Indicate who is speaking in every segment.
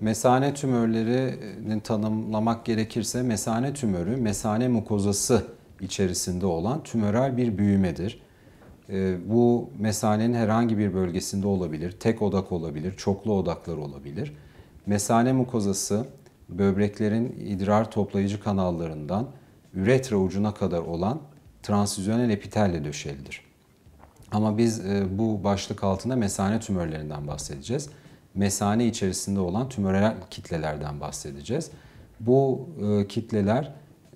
Speaker 1: Mesane tümörlerini tanımlamak gerekirse mesane tümörü mesane mukozası içerisinde olan tümörel bir büyümedir. Ee, bu mesanenin herhangi bir bölgesinde olabilir, tek odak olabilir, çoklu odaklar olabilir. Mesane mukozası böbreklerin idrar toplayıcı kanallarından üretre ucuna kadar olan transfüzyonel epitelle döşelidir. Ama biz e, bu başlık altında mesane tümörlerinden bahsedeceğiz mesane içerisinde olan tümörel kitlelerden bahsedeceğiz. Bu e, kitleler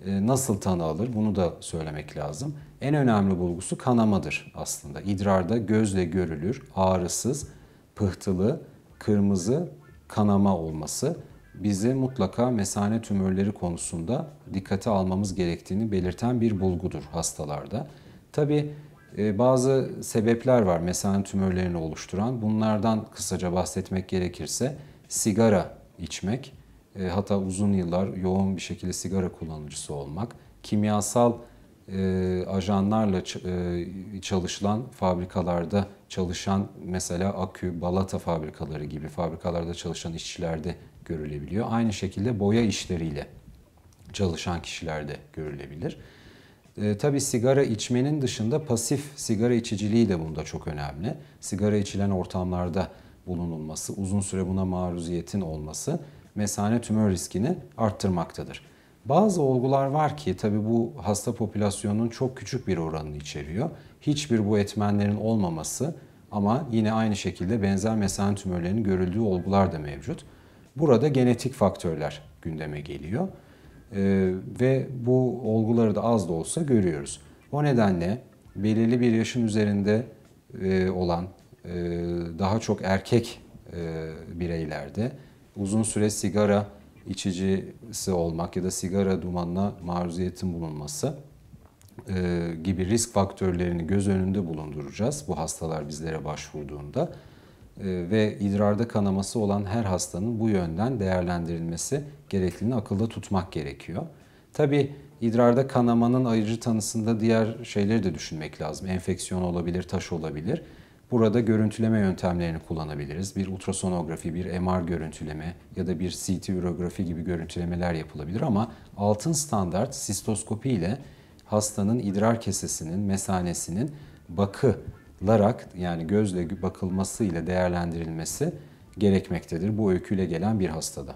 Speaker 1: e, nasıl tanı alır bunu da söylemek lazım. En önemli bulgusu kanamadır aslında. İdrarda gözle görülür, ağrısız, pıhtılı, kırmızı kanama olması bizi mutlaka mesane tümörleri konusunda dikkate almamız gerektiğini belirten bir bulgudur hastalarda. Tabii ee, bazı sebepler var mesane tümörlerini oluşturan. Bunlardan kısaca bahsetmek gerekirse sigara içmek, e, hatta uzun yıllar yoğun bir şekilde sigara kullanıcısı olmak, kimyasal e, ajanlarla e, çalışılan fabrikalarda çalışan mesela akü, balata fabrikaları gibi fabrikalarda çalışan işçilerde görülebiliyor. Aynı şekilde boya işleriyle çalışan kişilerde görülebilir. E, tabii sigara içmenin dışında pasif sigara içiciliği de bunda çok önemli. Sigara içilen ortamlarda bulunulması, uzun süre buna maruziyetin olması mesane tümör riskini arttırmaktadır. Bazı olgular var ki tabi bu hasta popülasyonunun çok küçük bir oranını içeriyor. Hiçbir bu etmenlerin olmaması ama yine aynı şekilde benzer mesane tümörlerinin görüldüğü olgular da mevcut. Burada genetik faktörler gündeme geliyor. Ee, ve bu olguları da az da olsa görüyoruz. O nedenle belirli bir yaşın üzerinde e, olan e, daha çok erkek e, bireylerde uzun süre sigara içicisi olmak ya da sigara dumanına maruziyetin bulunması e, gibi risk faktörlerini göz önünde bulunduracağız bu hastalar bizlere başvurduğunda. E, ve idrarda kanaması olan her hastanın bu yönden değerlendirilmesi gerekliliğini akılda tutmak gerekiyor. Tabi idrarda kanamanın ayırıcı tanısında diğer şeyleri de düşünmek lazım. Enfeksiyon olabilir, taş olabilir. Burada görüntüleme yöntemlerini kullanabiliriz. Bir ultrasonografi, bir MR görüntüleme ya da bir CT ürografi gibi görüntülemeler yapılabilir ama altın standart sistoskopi ile hastanın idrar kesesinin, mesanesinin bakı larak yani gözle bakılması ile değerlendirilmesi gerekmektedir bu öyküyle gelen bir hastada.